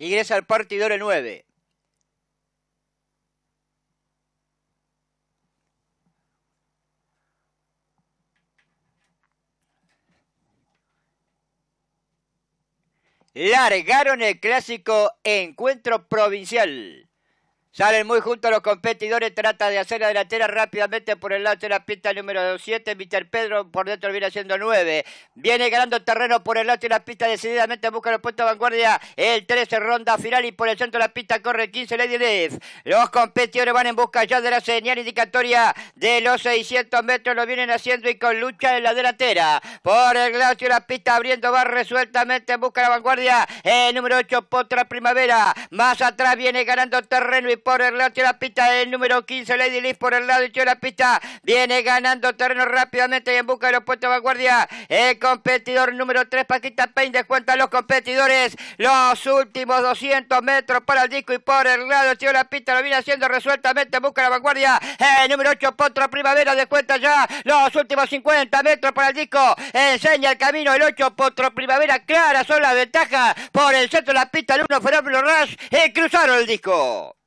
Ingresa al partido de 9. Largaron el clásico encuentro provincial. Salen muy juntos los competidores, trata de hacer la delantera rápidamente por el lado de la pista número 7. Mr. Pedro por dentro viene haciendo 9. Viene ganando terreno por el lado de la pista, decididamente busca los puestos de vanguardia. El 13 ronda final y por el centro de la pista corre 15 Lady Leaf. Los competidores van en busca ya de la señal indicatoria de los 600 metros. Lo vienen haciendo y con lucha en la delantera. Por el lado de la pista abriendo va resueltamente busca la vanguardia. El número 8 Potra Primavera. Más atrás viene ganando terreno y por el lado, la pista el número 15, Lady Liz por el lado, Tío la pista, viene ganando terreno rápidamente y en busca de los puestos de vanguardia, el competidor número 3, Paquita Payne, descuenta a los competidores, los últimos 200 metros para el disco y por el lado, Tío la pista, lo viene haciendo resueltamente, en busca de la vanguardia, el número 8, Potro Primavera, descuenta ya los últimos 50 metros para el disco, enseña el camino el 8, Potro Primavera, clara, son las ventajas por el centro de la pista, el 1, Fenómeno Rush, cruzaron el disco.